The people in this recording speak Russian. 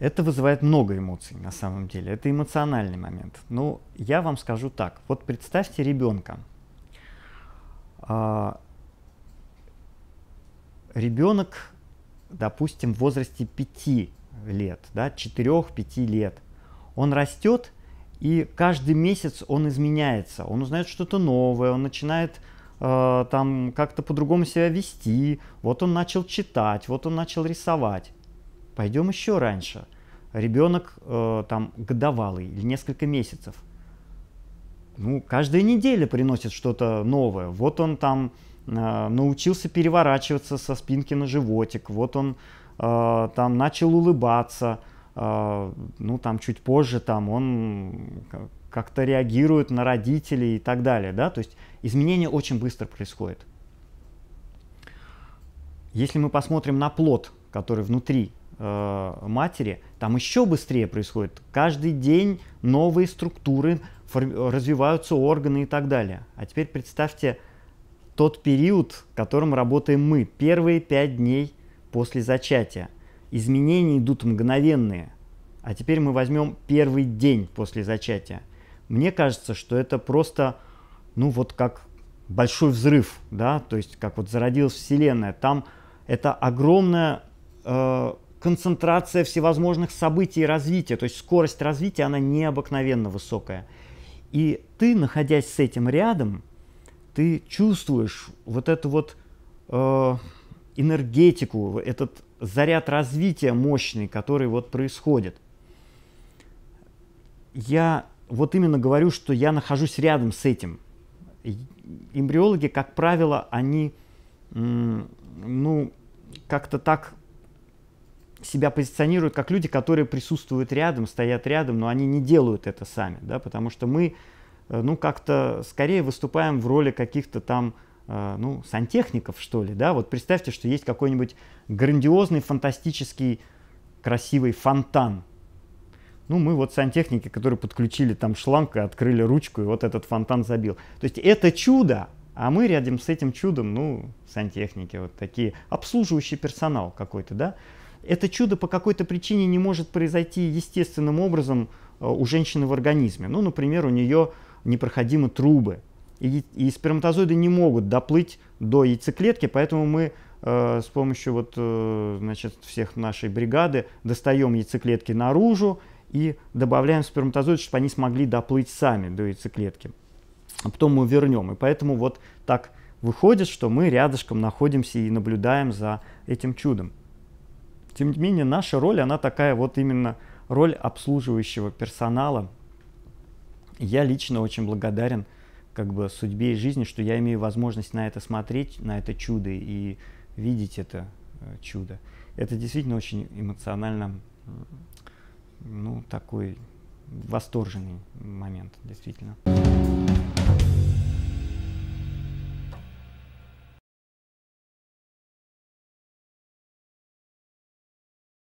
Это вызывает много эмоций на самом деле. Это эмоциональный момент. Но ну, я вам скажу так. Вот представьте ребенка. Ребенок, допустим, в возрасте 5 лет, да, 4-5 лет. Он растет, и каждый месяц он изменяется. Он узнает что-то новое, он начинает э, там как-то по-другому себя вести. Вот он начал читать, вот он начал рисовать пойдем еще раньше. Ребенок э, там годовалый или несколько месяцев. Ну, каждая неделя приносит что-то новое. Вот он там э, научился переворачиваться со спинки на животик, вот он э, там начал улыбаться, э, ну там чуть позже там он как-то реагирует на родителей и так далее, да, то есть изменения очень быстро происходят. Если мы посмотрим на плод, который внутри э, матери, там еще быстрее происходит. Каждый день новые структуры, развиваются органы и так далее. А теперь представьте тот период, в котором работаем мы, первые пять дней после зачатия. Изменения идут мгновенные. А теперь мы возьмем первый день после зачатия. Мне кажется, что это просто, ну вот как большой взрыв, да, то есть как вот зародилась Вселенная. Там это огромная э, концентрация всевозможных событий и развития, то есть скорость развития, она необыкновенно высокая. И ты, находясь с этим рядом, ты чувствуешь вот эту вот э, энергетику, этот заряд развития мощный, который вот происходит. Я вот именно говорю, что я нахожусь рядом с этим. Эмбриологи, как правило, они, ну, как-то так себя позиционируют как люди, которые присутствуют рядом, стоят рядом, но они не делают это сами, да, потому что мы, э, ну, как-то скорее выступаем в роли каких-то там, э, ну, сантехников, что ли, да, вот представьте, что есть какой-нибудь грандиозный, фантастический, красивый фонтан, ну, мы вот сантехники, которые подключили там шланг, и открыли ручку, и вот этот фонтан забил. То есть это чудо, а мы рядом с этим чудом, ну, сантехники вот такие, обслуживающий персонал какой-то, да это чудо по какой-то причине не может произойти естественным образом э, у женщины в организме. Ну, например, у нее непроходимы трубы, и, и сперматозоиды не могут доплыть до яйцеклетки, поэтому мы э, с помощью вот, э, значит, всех нашей бригады достаем яйцеклетки наружу и добавляем сперматозоиды, чтобы они смогли доплыть сами до яйцеклетки. А потом мы вернем. И поэтому вот так выходит, что мы рядышком находимся и наблюдаем за этим чудом. Тем не менее, наша роль, она такая вот именно роль обслуживающего персонала. Я лично очень благодарен как бы судьбе и жизни, что я имею возможность на это смотреть, на это чудо и видеть это э, чудо. Это действительно очень эмоционально, ну, такой восторженный момент, действительно.